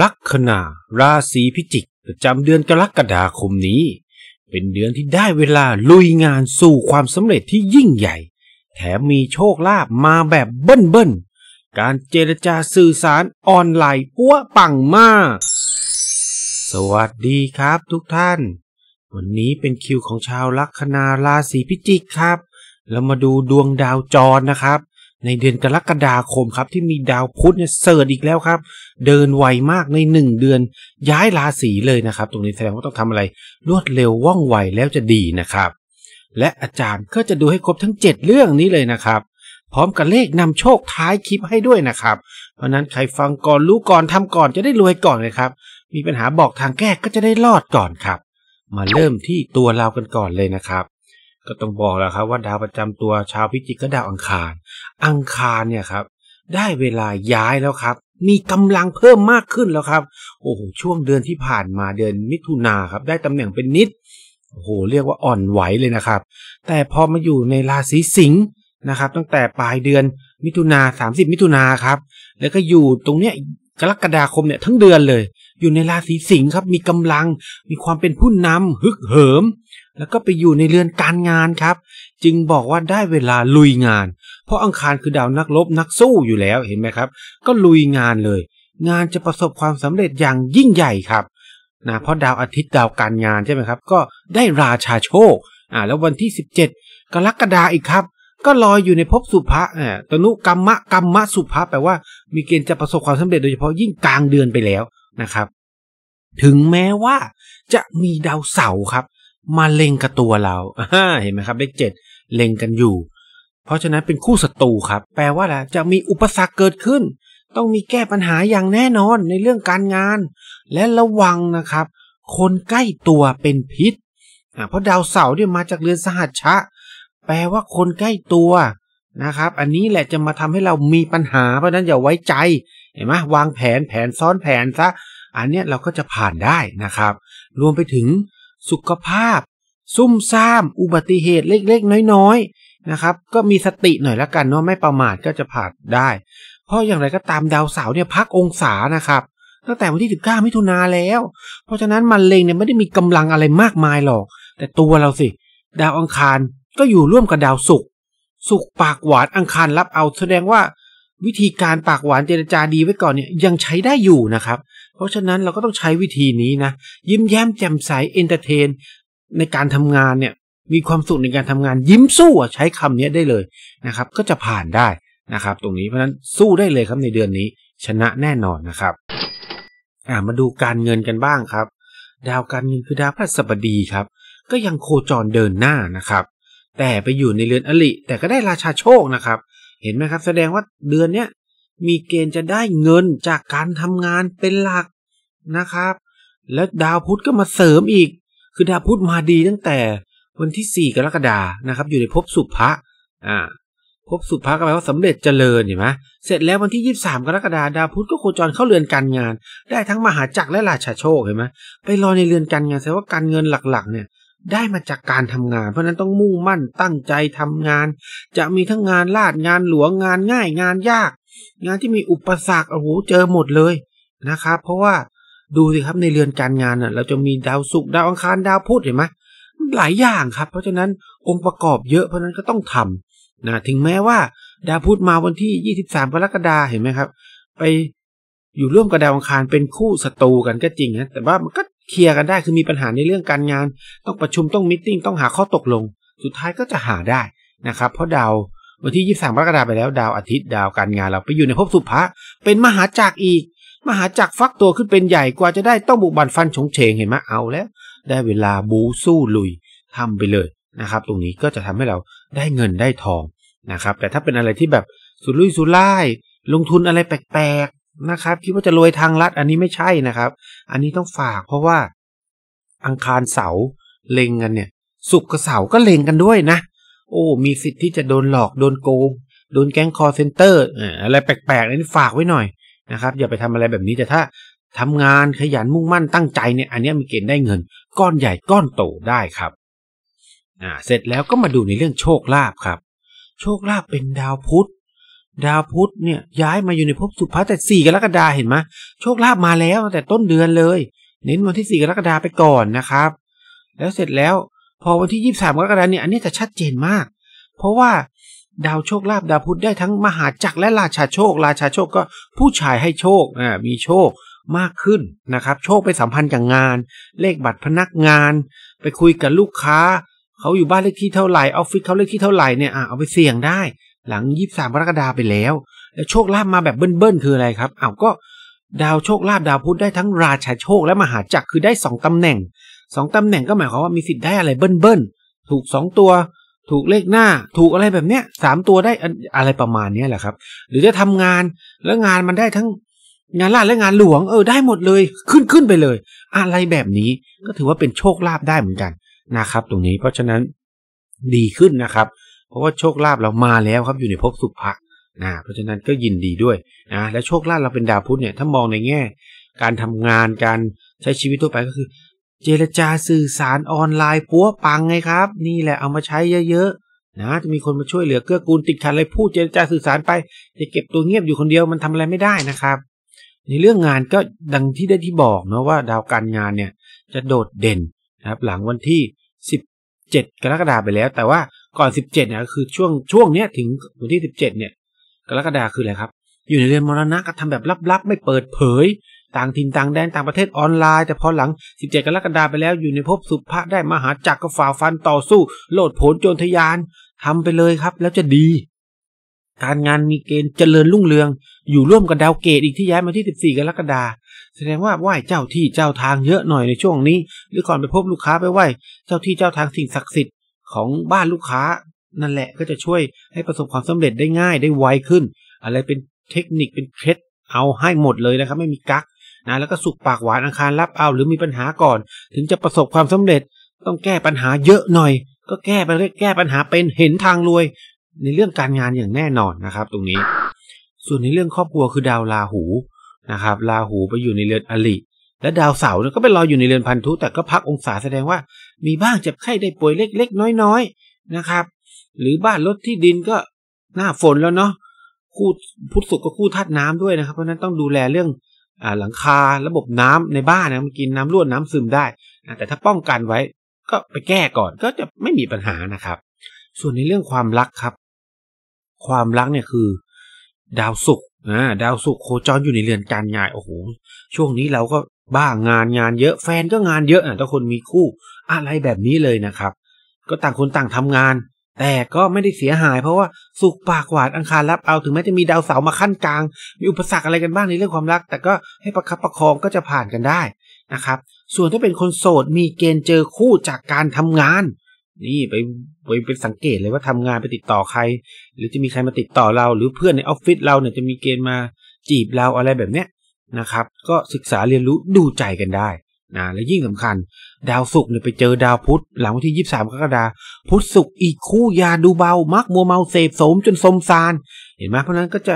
ลัคนาราศีพิจิกประจำเดือนกรกฎาคมนี้ เป็นเดือนที่ได้เวลาลุยงานสู่ความสำเร็จที่ยิ่งใหญ่ แถมมีโชคลาภมาแบบเบิ้ลเบิ้ลการเจรจาสื่อสารออนไลน์ปั้วปังมาก สวัสดีครับทุกท่าน วันนี้เป็นคิวของชาวลัคนาราศีพิจิกครับแล้วมาดูดวงดาวจรนะครับในเดือนกรกฎาคมครับที่มีดาวพุธเนี่ยเสิร์ตอีกแล้วครับ เดินไวมากใน 1 เดือน ย้ายราศีเลยนะครับ ตรงนี้แสดงว่าต้องทำอะไรรวดเร็วว่องไวแล้วจะดีนะครับ และอาจารย์ก็จะดูให้ครบทั้ง 7 เรื่องนี้เลยนะครับ พร้อมกับเลขนำโชคท้ายคลิปให้ด้วยนะครับ เพราะนั้นใครฟังก่อนรู้ก่อนทำก่อนจะได้รวยก่อนเลยครับมีปัญหาบอกทางแก้ก็จะได้รอดก่อนครับ มาเริ่มที่ตัวเรากันก่อนเลยนะครับ ก็ต้องบอกแล้วครับว่าดาวประจำตัวชาวพิจิกก็ดาวอังคารอังคารเนี่ยครับได้เวลาย้ายแล้วครับ มีกำลังเพิ่มมากขึ้นแล้วครับโอ้โหช่วงเดือนที่ผ่านมาเดือนมิถุนาครับได้ตำแหน่งเป็นนิดโอ้โหเรียกว่าอ่อนไหวเลยนะครับ แต่พอมาอยู่ในราศีสิงห์นะครับ ตั้งแต่ปลายเดือนมิถุนาสามสิบมิถุนาครับแล้วก็อยู่ตรงเนี้ยกรกฎาคมเนี่ยทั้งเดือนเลย อยู่ในราศีสิงห์ครับมีกำลังมีความเป็นผู้นำฮึกเหิมแล้วก็ไปอยู่ในเรือนการงานครับ จึงบอกว่าได้เวลาลุยงานเพราะอังคารคือดาวนักลบนักสู้อยู่แล้วเห็นไหมครับ ก็ลุยงานเลย งานจะประสบความสำเร็จอย่างยิ่งใหญ่ครับนะเพราะดาวอาทิตย์ดาวการงานใช่ไหมครับ ก็ได้ราชาโชคอ่าแล้ววันที่17กรกฎาอีกครับ ก็ลอยอยู่ในภพสุภะอ่าตนุกรรมะกรรมะสุภะแปลว่า มีเกณฑ์จะประสบความสำเร็จโดยเฉพาะยิ่งกลางเดือนไปแล้วนะครับ ถึงแม้ว่า จะมีดาวเสาร์ครับ มาเล็งกับตัวเราเห็นไหมครับเลขเจ็ดเล็งกันอยู่เพราะฉะนั้นเป็นคู่ศัตรูครับแปลว่าะจะมีอุปสรรคเกิดขึ้น ต้องมีแก้ปัญหาอย่างแน่นอนในเรื่องการงาน และระวังนะครับ คนใกล้ตัวเป็นพิษ เพราะดาวเสาร์เนี่ยมาจากเรือนสหัชชะ แปลว่าคนใกล้ตัวนะครับ อันนี้แหละจะมาทำให้เรามีปัญหาเพราะนั้นอย่าไว้ใจเห็นไหมวางแผนแผนซ้อนแผนซะอันเนี้ยเราก็จะผ่านได้นะครับ รวมไปถึงสุขภาพ ซุ่มซ่าม อุบัติเหตุเล็กๆ น้อยนะครับก็มีสติหน่อยละกันเนาะไม่ประมาทก็จะผ่านได้ เพราะอย่างไรก็ตามดาวเสาร์เนี่ยพักองศานะครับ ตั้งแต่วันที่19มิถุนาแล้ว เพราะฉะนั้นมันเลงเนี่ยไม่ได้มีกำลังอะไรมากมายหรอก แต่ตัวเราสิดาวอังคารก็อยู่ร่วมกับดาวศุกร์ศุกร์ปากหวานอังคารรับเอา แสดงว่าวิธีการปากหวานเจรจาดีไว้ก่อนเนี่ยยังใช้ได้อยู่นะครับ เพราะฉะนั้นเราก็ต้องใช้วิธีนี้นะยิ้มแย้มแจ่มใสเอนเตอร์เทนในการทำงานเนี่ยมีความสุขในการทำงานยิ้มสู้ใช้คำนี้ได้เลยนะครับ ก็จะผ่านได้นะครับ ตรงนี้เพราะนั้นสู้ได้เลยครับในเดือนนี้ชนะแน่นอนนะครับอ่ามาดูการเงินกันบ้างครับ ดาวการเงินคือดาวพฤหัสบดีครับ ก็ยังโคจรเดินหน้านะครับ แต่ไปอยู่ในเรือนอลิแต่ก็ได้ราชาโชคนะครับ เห็นไหมครับแสดงว่าเดือนเนี้ยมีเกณฑ์จะได้เงินจากการทำงานเป็นหลักนะครับ แล้วดาวพุธก็มาเสริมอีก คือดาวพุธมาดีตั้งแต่วันที่สี่กรกฎานะครับ อยู่ในภพสุภะ อ่า ภพสุภะก็แปลว่าสำเร็จเจริญเห็นไหมเสร็จแล้ววันที่ยี่สามกรกฎาดาวพุธก็โคจรเข้าเรือนการงาน ได้ทั้งมหาจักรและราชาโชค เห็นไหมไปรอในเรือนการงานแสดงว่าการเงินหลักๆ เนี่ย ได้มาจากการทำงาน เพราะนั้นต้องมุ่งมั่นตั้งใจทำงาน จะมีทั้งงานลาดงานหลวงงานง่ายงานยาก งานที่มีอุปสรรค โอ้โห เจอหมดเลยนะครับ เพราะว่าดูสิครับในเรือนการงานน่ะ เราจะมีดาวศุกร์ดาวอังคารดาวพุธเห็นไหมหลายอย่างครับเพราะฉะนั้นองค์ประกอบเยอะเพราะนั้นก็ต้องทำนะถึงแม้ว่าดาวพุธมาวันที่23กรกฎาเห็นไหมครับไปอยู่ร่วมกับดาวอังคารเป็นคู่ศัตรูกันก็จริงนะแต่ว่ามันก็เคลียร์กันได้คือมีปัญหาในเรื่องการงานต้องประชุมต้องมิ팅ต้องหาข้อตกลงสุดท้ายก็จะหาได้นะครับเพราะดาววันที่23กรกฎาไปแล้วดาวอาทิตย์ดาวการงานเราไปอยู่ในภพสุภะเป็นมหาจักรอีกมหาจักรฟักตัวขึ้นเป็นใหญ่กว่าจะได้ต้องบุกบันฟันฉงเฉงเห็นไหมเอาแล้วได้เวลาบูสู้ลุยทำไปเลยนะครับ ตรงนี้ก็จะทำให้เราได้เงินได้ทองนะครับ แต่ถ้าเป็นอะไรที่แบบสุรุ่ยสุร่ายลงทุนอะไรแปลกๆนะครับ คิดว่าจะรวยทางลัด อันนี้ไม่ใช่นะครับ อันนี้ต้องฝากเพราะว่าอังคารเสาเล็งกันเนี่ยสุกกับเสาก็เล็งกันด้วยนะ โอ้มีสิทธิ์ที่จะโดนหลอกโดนโกงโดนแก๊งคอร์เซนเตอร์ อะไรแปลกๆนี่ฝากไว้หน่อยนะครับอย่าไปทำอะไรแบบนี้แต่ถ้าทำงานขยันมุ่งมั่นตั้งใจเนี่ยอันนี้มีเกณฑ์ได้เงิน ก้อนใหญ่ก้อนโตได้ครับอ่าเสร็จแล้วก็มาดูในเรื่องโชคลาภครับ โชคลาภเป็นดาวพุธ ดาวพุธเนี่ยย้ายมาอยู่ในภพสุภสแต่สี่กรกฎาเห็นไหมโชคลาภมาแล้วแต่ต้นเดือนเลย เน้นวันที่สี่กรกฎาไปก่อนนะครับ แล้วเสร็จแล้วพอวันที่ยี่สามกรกฎาเนี่ยอันนี้จะชัดเจนมาก เพราะว่าดาวโชคลาภดาวพุธได้ทั้งมหาจักรและราชาโชคราชาโชคก็ผู้ชายให้โชคอ่ามีโชคมากขึ้นนะครับ โชคไปสัมพันธ์กับงาน เลขบัตรพนักงาน ไปคุยกับลูกค้าเขาอยู่บ้านเลขที่เท่าไหร่ออฟฟิศเขาเลขที่เท่าไหร่เนี่ยอ่ะเอาไปเสี่ยงได้ หลังยี่สามกรกฎาไปแล้ว แล้วโชคลาภมาแบบเบิ้ลๆคืออะไรครับอ้าวก็ดาวโชคลาภดาวพุธได้ทั้งราชาโชคและมหาจักรคือได้สองตำแหน่งสองตำแหน่งก็หมายความว่ามีสิทธิ์ได้อะไรเบิ้ลๆถูกสองตัวถูกเลขหน้า ถูกอะไรแบบเนี้ยสามตัวได้อะไรประมาณเนี้ยแหละครับ หรือจะทำงานแล้วงานมันได้ทั้งงานลาดและงานหลวงเออได้หมดเลยขึ้นขึ้นไปเลย อะไรแบบนี้ก็ถือว่าเป็นโชคลาภได้เหมือนกันนะครับตรงนี้เพราะฉะนั้นดีขึ้นนะครับ เพราะว่าโชคลาภเรามาแล้วครับอยู่ในภพสุภะนะเพราะฉะนั้นก็ยินดีด้วยนะและโชคลาภเราเป็นดาวพุธเนี่ยถ้ามองในแง่การทำงานการใช้ชีวิตทั่วไปก็คือ เจรจาสื่อสารออนไลน์ปัวปังไงครับ นี่แหละเอามาใช้เยอะๆนะจะมีคนมาช่วยเหลือเกื้อกูลติดขัดอะไรพูดเจรจาสื่อสารไปจะเก็บตัวเงียบอยู่คนเดียวมันทำอะไรไม่ได้นะครับ ในเรื่องงานก็ดังที่ได้ที่บอกนะว่าดาวการงานเนี่ยจะโดดเด่นนะครับ หลังวันที่17 กรกฎาไปแล้ว แต่ว่าก่อน 17เนี่ยคือช่วงช่วงเนี้ยถึงวันที่ 17 เนี่ยกรกฎาคืออะไรครับ อยู่ในเรือนมรณะก็ทำแบบลับๆ ไม่เปิดเผย ต่างถิ่นต่างแดน ต่างประเทศออนไลน์ แต่พอหลัง 17 กรกฎาไปแล้ว อยู่ในภพสุภะได้มหาจักรก็ฝ่าฟันต่อสู้โลดโผนโจรทยาน ทำไปเลยครับแล้วจะดี การงานมีเกณฑ์เจริญรุ่งเรืองอยู่ร่วมกับดาวเกตอีกที่ย้ายมาที่ 14กรกฎาคมแสดงว่าไหว้เจ้าที่เจ้าทางเยอะหน่อยในช่วงนี้ หรือก่อนไปพบลูกค้าไปไหว้เจ้าที่เจ้าทางสิ่งศักดิ์สิทธิ์ของบ้านลูกค้า นั่นแหละก็จะช่วยให้ประสบความสำเร็จได้ง่ายได้ไวขึ้น อะไรเป็นเทคนิคเป็นเคล็ดเอาให้หมดเลยนะครับไม่มีกักนะแล้วก็สุกปากหวานอังคารรับเอาหรือมีปัญหาก่อน ถึงจะประสบความสำเร็จต้องแก้ปัญหาเยอะหน่อย ก็แก้ไปเรื่อยแก้ปัญหาเป็นเห็นทางรวย ในเรื่องการงานอย่างแน่นอนนะครับตรงนี้ ส่วนในเรื่องครอบครัวคือดาวราหูนะครับราหูไปอยู่ในเรือนอลิและดาวเสาร์ก็ไปรออยู่ในเรือนพันธุ แต่ก็พักองศาแสดงว่ามีบ้างเจ็บไข้ได้ป่วยเล็กๆ น้อยๆนะครับ หรือบ้านรถที่ดินก็หน้าฝนแล้วเนาะคู่พุทธสุขก็คู่ธาตุน้ำด้วยนะครับเพราะนั้นต้องดูแลเรื่องอหลังคาระบบน้ำในบ้านนะมันกินน้ำรั่วน้ำซึมได้ แต่ถ้าป้องกันไว้ก็ไปแก้ก่อนก็จะไม่มีปัญหานะครับ ส่วนในเรื่องความรักครับ ความรักเนี่ยคือ ดาวศุกร์อ่าดาวสุขโคจรอยู่ในเรือนการงานโอ้โห ช่วงนี้เราก็บ้างงานงานเยอะแฟนก็งานเยอะอ่ะถ้าคนมีคู่อะไรแบบนี้เลยนะครับ ก็ต่างคนต่างทำงาน แต่ก็ไม่ได้เสียหายเพราะว่าสุขปากหวานอังคารรับเอาถึงแม้จะมีดาวเสาร์มาขั้นกลางมีอุปสรรคอะไรกันบ้างในเรื่องความรัก แต่ก็ให้ประคับประคองก็จะผ่านกันได้นะครับ ส่วนถ้าเป็นคนโสดมีเกณฑ์เจอคู่จากการทำงานนี่ไปไปไปสังเกตเลยว่าทำงานไปติดต่อใคร หรือจะมีใครมาติดต่อเรา หรือเพื่อนในออฟฟิศเราเนี่ยจะมีเกณฑ์มาจีบเราอะไรแบบเนี้ยนะครับ ก็ศึกษาเรียนรู้ดูใจกันได้นะและยิ่งสำคัญ ดาวศุกร์เนี่ยไปเจอดาวพุธ หลังวันที่ 23 กรกฎาคมพุธศุกร์อีกคู่ยาดูเบา มักมัวเมาเสพสมจนสมซานเห็นไหมเพราะนั้นก็จะ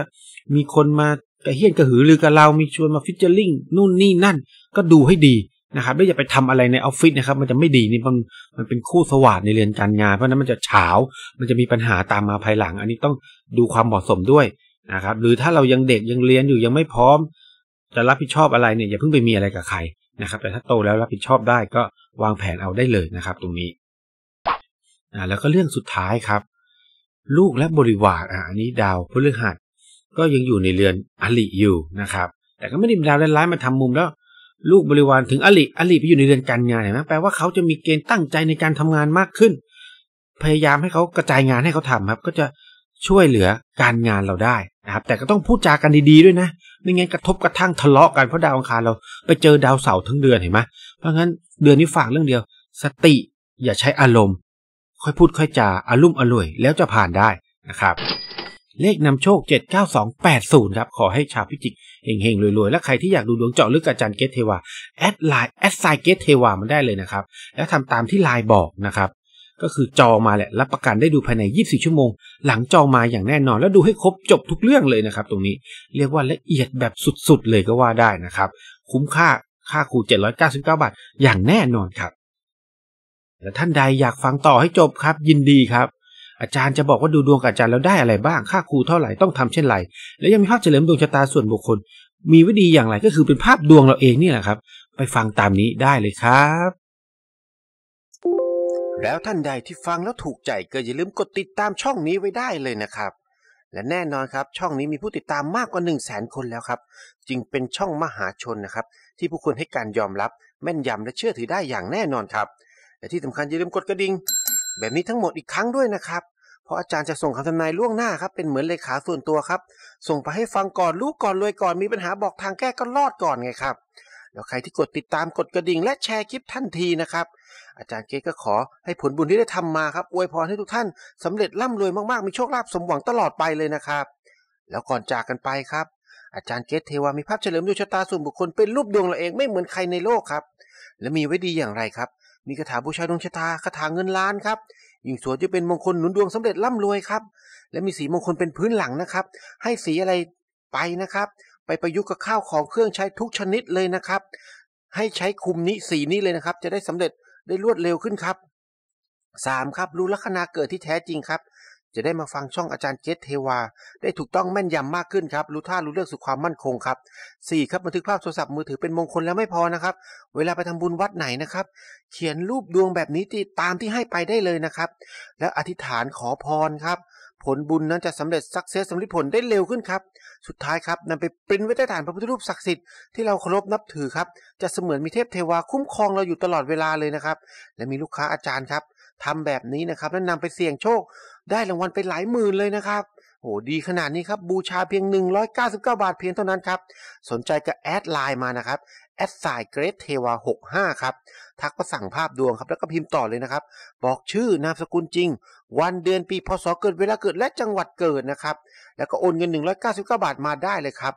มีคนมากระเฮี้ยนกระหือรือกับเรามีชวนมาฟิชเชอร์ลิงนู่นนี่นั่น ก็ดูให้ดีนะครับไม่อย่าไปทำอะไรในออฟฟิศนะครับ มันจะไม่ดีนี่มันมันเป็นคู่สวัสดในเรือนการงานเพราะนั้นมันจะเฉามันจะมีปัญหาตามมาภายหลัง อันนี้ต้องดูความเหมาะสมด้วยนะครับหรือถ้าเรายังเด็กยังเรียนอยู่ยังไม่พร้อมจะรับผิดชอบอะไรเนี่ยอย่าเพิ่งไปมีอะไรกับใครนะครับแต่ถ้าโตแล้วรับผิดชอบได้ก็วางแผนเอาได้เลยนะครับตรงนี้อ่าแล้วก็เรื่องสุดท้ายครับ ลูกและบริวารอ่าอันนี้ดาวพฤหัสก็ยังอยู่ในเรือนอลิอยู่นะครับ แต่ก็ไม่ได้ดาวร้ายมาทำมุมแล้วลูกบริวารถึงอลิอลิไปอยู่ในเรือนการงานเห็นไหมแปลว่าเขาจะมีเกณฑ์ตั้งใจในการทำงานมากขึ้น พยายามให้เขากระจายงานให้เขาทำครับก็จะช่วยเหลือการงานเราได้นะครับแต่ก็ต้องพูดจากันดี ๆด้วยนะไม่งั้นกระทบกระทั่งทะเลาะกันเพราะดาวอังคารเรา ไปเจอดาวเสาร์ทั้งเดือนเห็นไหมเพราะงั้นเดือนนี้ฝากเรื่องเดียว สติอย่าใช้อารมณ์ ค่อยพูดค่อยจาอารมุ่มอร่วย แล้วจะผ่านได้นะครับ เลขนำโชค 79280ครับขอให้ชาวพิจิกเฮงๆรวยๆ แล้วใครที่อยากดูดวงเจาะลึกอาจารย์เกตเทวาแอดไลน์ แอดไซเกตเทวามันได้เลยนะครับ แล้วทำตามที่ไลน์บอกนะครับ ก็คือจองมาแหละรับประกันได้ดูภายใน 24 ชั่วโมง หลังจองมาอย่างแน่นอน แล้วดูให้ครบจบทุกเรื่องเลยนะครับตรงนี้ เรียกว่าละเอียดแบบสุดๆ เลยก็ว่าได้นะครับ คุ้มค่าค่าครู 799 บาท อย่างแน่นอนครับและท่านใดอยากฟังต่อให้จบครับยินดีครับอาจารย์จะบอกว่าดูดวงอาจารย์แล้วได้อะไรบ้างค่าครูเท่าไหร่ ต้องทำเช่นไร และยังมีภาพเฉลิมดวงชะตาส่วนบุคคล มีวิธีอย่างไรก็คือเป็นภาพดวงเราเองนี่แหละครับ ไปฟังตามนี้ได้เลยครับ แล้วท่านใดที่ฟังแล้วถูกใจก็อย่าลืมกดติดตามช่องนี้ไว้ได้เลยนะครับ และแน่นอนครับช่องนี้มีผู้ติดตามมากกว่า 1 0 0 0 0แสนคนแล้วครับจึงเป็นช่องมหาชนนะครับที่ผู้คนให้การยอมรับแม่นยำและเชื่อถือได้อย่างแน่นอนครับและที่สำคัญอย่าลืมกดกระดิ่งแบบนี้ทั้งหมดอีกครั้งด้วยนะครับ เพราะอาจารย์จะส่งคำทำนายล่วงหน้าครับ เป็นเหมือนเลขาส่วนตัวครับ ส่งไปให้ฟังก่อนรู้ก่อนรวยก่อนมีปัญหาบอกทางแก้ก็รอดก่อนไงครับแล้วใครที่กดติดตาม กดกระดิ่งและแชร์คลิปทันทีนะครับ อาจารย์เกตก็ขอ ให้ผลบุญที่ได้ทำมาครับอวยพรให้ทุกท่านสำเร็จร่ำรวยมากๆ มีโชคลาภสมหวังตลอดไปเลยนะครับ แล้วก่อนจากกันไปครับ อาจารย์เกตเทวามีภาพเฉลิมดวงชะตาส่วนบุคคลเป็นรูปดวงเราเองไม่เหมือนใครในโลกครับ และมีไว้ดีอย่างไรครับมีคาถาบูชาดวงชะตาคาถาเงินล้านครับยิ่งสวยจะเป็นมงคลหนุนดวงสำเร็จร่ำรวยครับและมีสีมงคลเป็นพื้นหลังนะครับ ให้สีอะไรไปนะครับ ไปประยุกต์กับข้าวของเครื่องใช้ทุกชนิดเลยนะครับ ให้ใช้คุมนี้สีนี้เลยนะครับ จะได้สำเร็จได้รวดเร็วขึ้นครับ 3. ครับ รู้ลัคนาเกิดที่แท้จริงครับจะได้มาฟังช่องอาจารย์เจษเทวา ได้ถูกต้องแม่นยำมากขึ้นครับ รู้ท่ารู้เรื่องสู่ความมั่นคงครับ 4. ครับบันทึกภาพโทรศัพท์มือถือเป็นมงคลแล้วไม่พอนะครับ เวลาไปทำบุญวัดไหนนะครับ เขียนรูปดวงแบบนี้ตามที่ให้ไปได้เลยนะครับ แล้วอธิษฐานขอพรครับ ผลบุญนั้นจะสำเร็จสักเซสสำลิผลได้เร็วขึ้นครับ สุดท้ายครับนำไปปริ้นไว้ใต้ฐานพระพุทธรูปศักดิ์สิทธิ์ที่เราเคารพนับถือครับ จะเสมือนมีเทพเทวา คุ้มครองเราอยู่ตลอดเวลาเลยนะครับและมีลูกค้าอาจารย์ครับทำแบบนี้นะครับแล้วนำไปเสี่ยงโชคได้รางวัลไปหลายหมื่นเลยนะครับ โหดีขนาดนี้ครับ บูชาเพียง 199 บาทเพียงเท่านั้นครับ สนใจก็แอดไลน์มานะครับแอดสายเกรดเทวา65ครับ ทักมาสั่งภาพดวงครับ แล้วก็พิมพ์ต่อเลยนะครับ บอกชื่อนามสกุลจริง วันเดือนปีพศเกิดเวลาเกิดและจังหวัดเกิดนะครับ แล้วก็โอนเงิน 199 บาทมาได้เลยครับ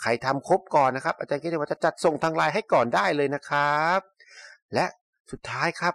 ใครทำครบก่อนนะครับอาจารย์เกรดเทวาจะจัดส่งทางไลน์ให้ก่อนได้เลยนะครับ และสุดท้ายครับ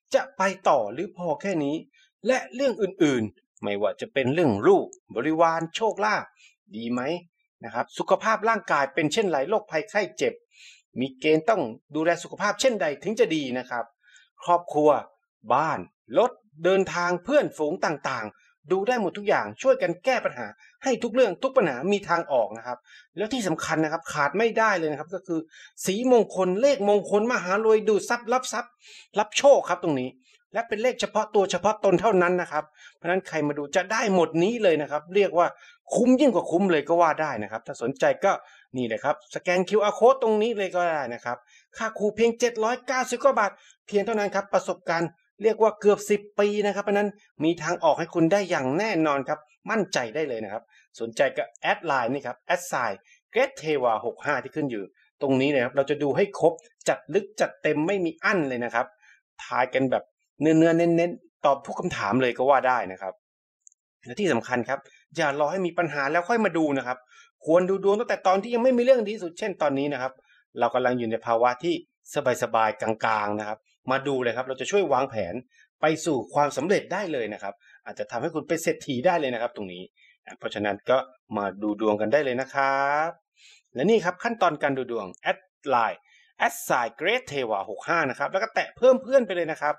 จะไปต่อหรือพอแค่นี้ และเรื่องอื่นๆไม่ว่าจะเป็นเรื่องลูกบริวาร โชคลาภดีไหมนะครับสุขภาพร่างกายเป็นเช่นไรโรคภัยไข้เจ็บ มีเกณฑ์ต้องดูแลสุขภาพเช่นใดถึงจะดีนะครับ ครอบครัว บ้านรถเดินทางเพื่อนฝูงต่างๆ ดูได้หมดทุกอย่างช่วยกันแก้ปัญหาให้ทุกเรื่องทุกปัญหามีทางออกนะครับแล้วที่สำคัญนะครับขาดไม่ได้เลยนะครับ ก็คือสีมงคลเลขมงคลมหารวยดูทรัพย์รับทรัพย์ รับโชคครับตรงนี้ และเป็นเลขเฉพาะตัวเฉพาะตนเท่านั้นนะครับ เพราะนั้นใครมาดูจะได้หมดนี้เลยนะครับเรียกว่าคุ้มยิ่งกว่าคุ้มเลยก็ว่าได้นะครับ ถ้าสนใจก็นี่เลยครับสแกน QR โค้ดตรงนี้เลยก็ได้นะครับค่าครูเพียง7 9บกว่าบาทเพียงเท่านั้นครับประสบการณ์เรียกว่าเกือบ 10 ปีนะครับเพราะนั้นมีทางออกให้คุณได้อย่างแน่นอนครับ มั่นใจได้เลยนะครับ สนใจก็แอดไลน์นี่ครับแอดไซน์เกรดเทวา65ที่ขึ้นอยู่ ตรงนี้นะครับเราจะดูให้ครบจัดลึกจัดเต็มไม่มีอั้นเลยนะครับทายกันแบบเนื้อนเน้นๆตอบทุกคำถามเลยก็ว่าได้นะครับและที่สำคัญครับ อย่ารอให้มีปัญหาแล้วค่อยมาดูนะครับ ควรดูดวงตั้งแต่ตอนที่ยังไม่มีเรื่องดีสุดเช่นตอนนี้นะครับเรากำลังอยู่ในภาวะที่สบายๆกลางๆนะครับ มาดูเลยครับ เราจะช่วยวางแผนไปสู่ความสำเร็จได้เลยนะครับ อาจจะทำให้คุณเป็นเศรษฐีได้เลยนะครับตรงนี้ เพราะฉะนั้นก็มาดูดวงกันได้เลยนะครับ และนี่ครับขั้นตอนการดูดวงแอดไลน์แอดไซเกรทเทวาหกห้านะครับ แล้วก็แตะเพิ่มเพื่อนไปเลยนะครับ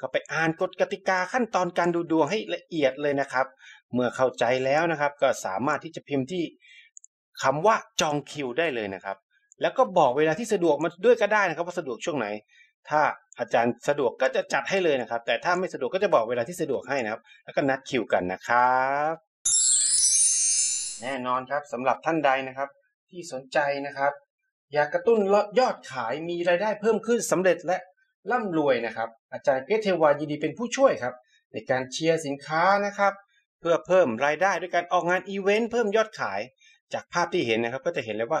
ก็ไปอ่านกฎกติกาขั้นตอนการดูดวงให้ละเอียดเลยนะครับ เมื่อเข้าใจแล้วนะครับ ก็สามารถที่จะพิมพ์ที่คำว่าจองคิวได้เลยนะครับแล้วก็บอกเวลาที่สะดวกมาด้วยก็ได้นะครับว่าสะดวกช่วงไหน ถ้าอาจารย์สะดวกก็จะจัดให้เลยนะครับ แต่ถ้าไม่สะดวกก็จะบอกเวลาที่สะดวกให้นะครับ แล้วก็นัดคิวกันนะครับแน่นอนครับสำหรับท่านใดนะครับ ที่สนใจนะครับ อยากกระตุ้นยอดขายมีรายได้เพิ่มขึ้นสำเร็จและร่ำรวยนะครับอาจารย์เกรเทวายินดีเป็นผู้ช่วยครับ ในการเชียร์สินค้านะครับ เพื่อเพิ่มรายได้ด้วยการออกงานอีเวนต์เพิ่มยอดขายจากภาพที่เห็นนะครับก็จะเห็นเลยว่า